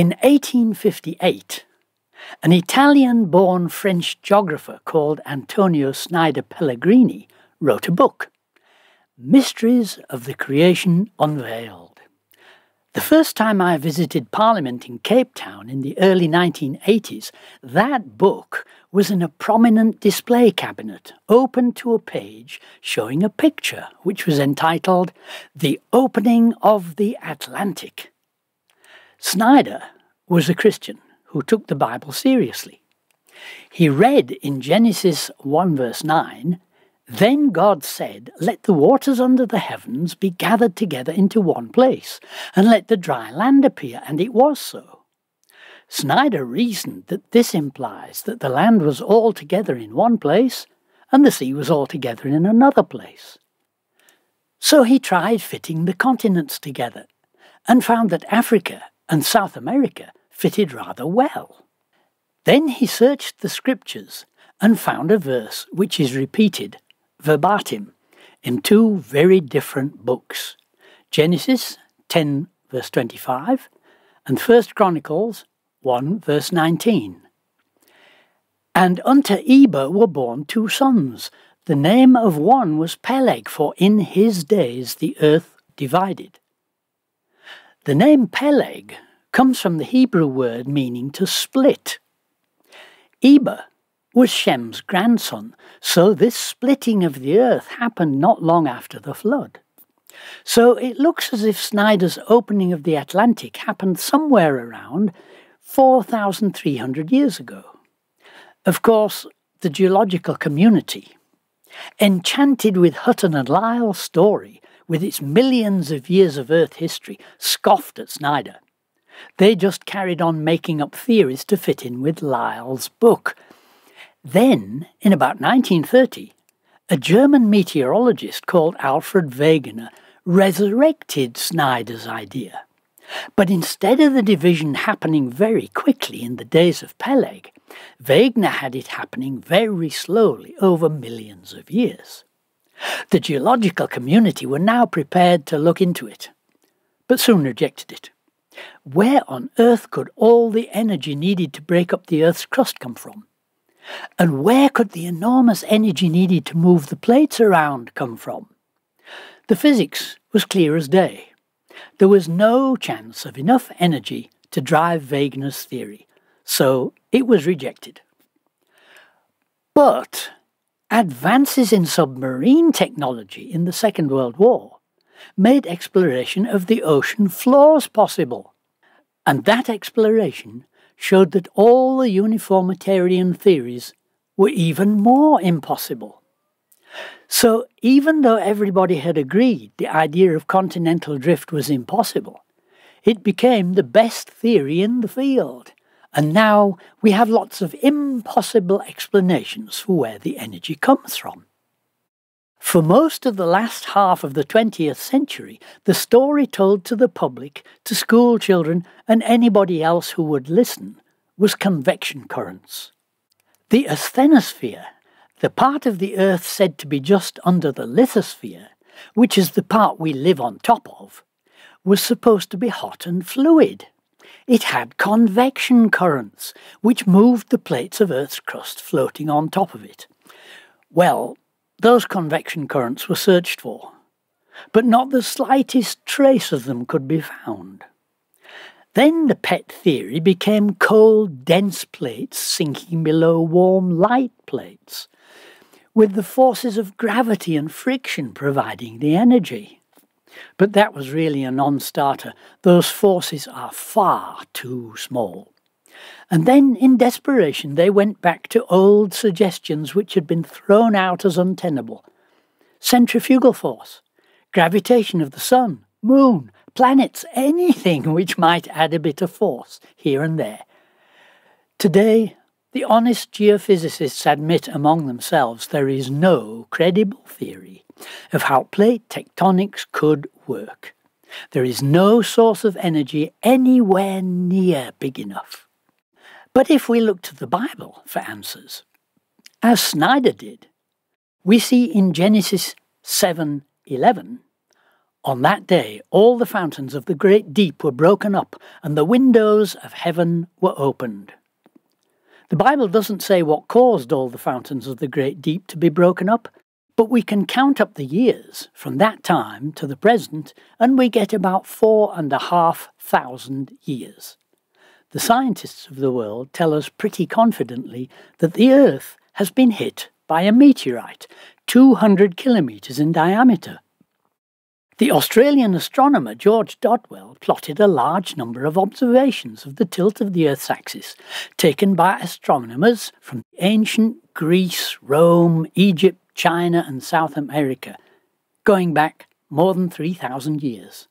In 1858, an Italian born French geographer called Antonio Snyder Pellegrini wrote a book, Mysteries of the Creation Unveiled. The first time I visited Parliament in Cape Town in the early 1980s, that book was in a prominent display cabinet, open to a page showing a picture which was entitled The Opening of the Atlantic. Snyder was a Christian who took the Bible seriously. He read in Genesis 1 verse 9, Then God said, Let the waters under the heavens be gathered together into one place, and let the dry land appear, and it was so. Snyder reasoned that this implies that the land was all together in one place and the sea was all together in another place. So he tried fitting the continents together and found that Africa and South America fitted rather well. Then he searched the scriptures and found a verse which is repeated verbatim in two very different books Genesis 10, verse 25, and 1 Chronicles 1, verse 19. And unto Eber were born two sons. The name of one was Peleg, for in his days the earth divided. The name Peleg comes from the Hebrew word meaning to split. Eber was Shem's grandson, so this splitting of the earth happened not long after the flood. So it looks as if Snyder's opening of the Atlantic happened somewhere around 4,300 years ago. Of course, the geological community, enchanted with Hutton and Lyell's story, with its millions of years of Earth history, scoffed at Snyder. They just carried on making up theories to fit in with Lyell's book. Then, in about 1930, a German meteorologist called Alfred Wegener resurrected Snyder's idea. But instead of the division happening very quickly in the days of Peleg, Wegener had it happening very slowly over millions of years. The geological community were now prepared to look into it, but soon rejected it. Where on earth could all the energy needed to break up the Earth's crust come from? And where could the enormous energy needed to move the plates around come from? The physics was clear as day. There was no chance of enough energy to drive vagueness theory, so it was rejected. But advances in submarine technology in the Second World War made exploration of the ocean floors possible. And that exploration showed that all the uniformitarian theories were even more impossible. So, even though everybody had agreed the idea of continental drift was impossible, it became the best theory in the field. And now we have lots of impossible explanations for where the energy comes from. For most of the last half of the 20th century, the story told to the public, to school children, and anybody else who would listen was convection currents. The asthenosphere, the part of the Earth said to be just under the lithosphere, which is the part we live on top of, was supposed to be hot and fluid. It had convection currents, which moved the plates of Earth's crust floating on top of it. Well, those convection currents were searched for, but not the slightest trace of them could be found. Then the pet theory became cold, dense plates sinking below warm, light plates, with the forces of gravity and friction providing the energy. But that was really a non starter. Those forces are far too small. And then, in desperation, they went back to old suggestions which had been thrown out as untenable centrifugal force, gravitation of the sun, moon, planets, anything which might add a bit of force here and there. Today, the honest geophysicists admit among themselves there is no credible theory of how plate tectonics could work. There is no source of energy anywhere near big enough. But if we look to the Bible for answers, as Snyder did, we see in Genesis 7:11, on that day all the fountains of the great deep were broken up and the windows of heaven were opened. The Bible doesn't say what caused all the fountains of the great deep to be broken up, but we can count up the years from that time to the present and we get about four and a half thousand years. The scientists of the world tell us pretty confidently that the Earth has been hit by a meteorite 200 kilometres in diameter. The Australian astronomer George Dodwell plotted a large number of observations of the tilt of the Earth's axis, taken by astronomers from ancient Greece, Rome, Egypt, China, and South America, going back more than 3,000 years.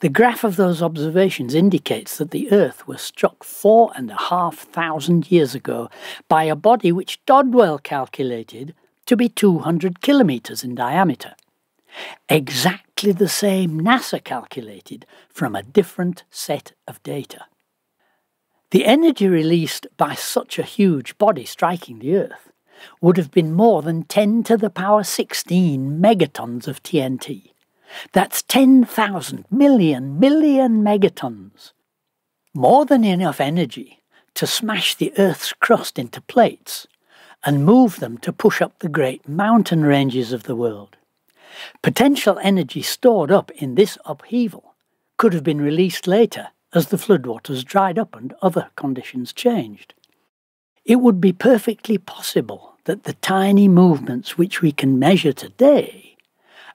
The graph of those observations indicates that the Earth was struck four and a half thousand years ago by a body which Dodwell calculated to be 200 kilometres in diameter. Exactly the same NASA calculated from a different set of data. The energy released by such a huge body striking the Earth would have been more than 10 to the power 16 megatons of TNT. That's 10,000 million million megatons. More than enough energy to smash the Earth's crust into plates and move them to push up the great mountain ranges of the world. Potential energy stored up in this upheaval could have been released later as the floodwaters dried up and other conditions changed. It would be perfectly possible that the tiny movements which we can measure today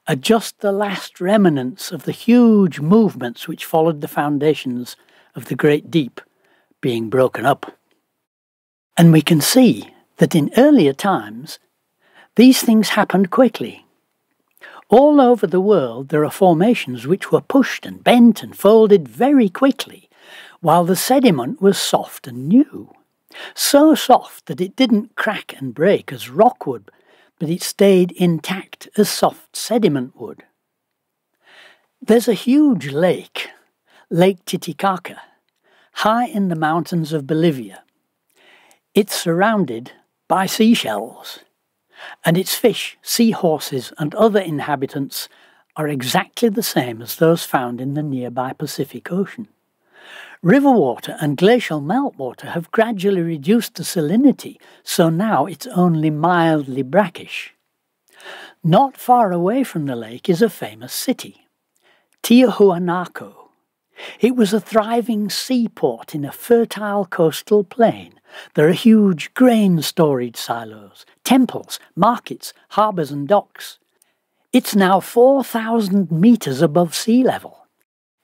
are just the last remnants of the huge movements which followed the foundations of the great deep being broken up. And we can see that in earlier times, these things happened quickly. All over the world, there are formations which were pushed and bent and folded very quickly, while the sediment was soft and new. So soft that it didn't crack and break as rock would but it stayed intact as soft sediment would. There's a huge lake, Lake Titicaca, high in the mountains of Bolivia. It's surrounded by seashells, and its fish, seahorses, and other inhabitants are exactly the same as those found in the nearby Pacific Ocean. River water and glacial meltwater have gradually reduced the salinity, so now it's only mildly brackish. Not far away from the lake is a famous city, Tiahuanaco. It was a thriving seaport in a fertile coastal plain. There are huge grain storage silos, temples, markets, harbours and docks. It's now 4,000 metres above sea level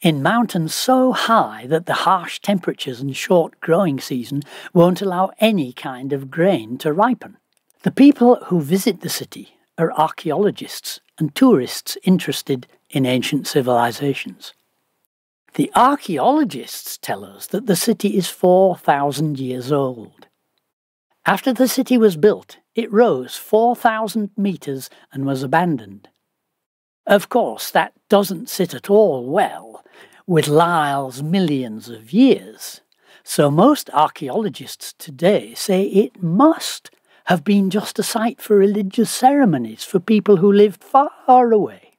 in mountains so high that the harsh temperatures and short growing season won't allow any kind of grain to ripen. The people who visit the city are archaeologists and tourists interested in ancient civilizations. The archaeologists tell us that the city is 4,000 years old. After the city was built, it rose 4,000 metres and was abandoned. Of course, that doesn't sit at all well with Lyle's millions of years, so most archaeologists today say it must have been just a site for religious ceremonies for people who lived far away.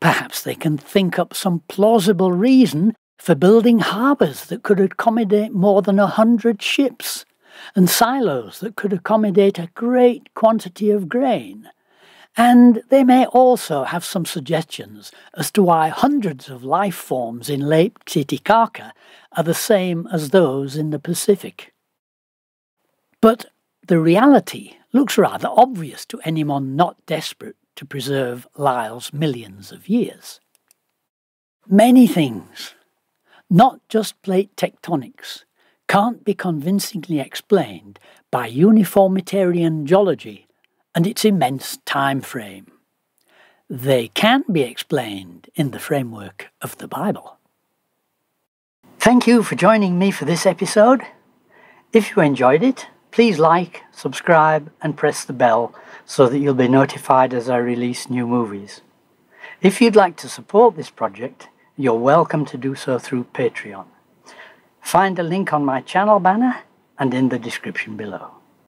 Perhaps they can think up some plausible reason for building harbours that could accommodate more than a hundred ships, and silos that could accommodate a great quantity of grain, and they may also have some suggestions as to why hundreds of life forms in Lake Titicaca are the same as those in the Pacific. But the reality looks rather obvious to anyone not desperate to preserve Lyle's millions of years. Many things, not just plate tectonics, can't be convincingly explained by uniformitarian geology and its immense time frame. They can be explained in the framework of the Bible. Thank you for joining me for this episode. If you enjoyed it, please like, subscribe, and press the bell so that you'll be notified as I release new movies. If you'd like to support this project, you're welcome to do so through Patreon. Find a link on my channel banner and in the description below.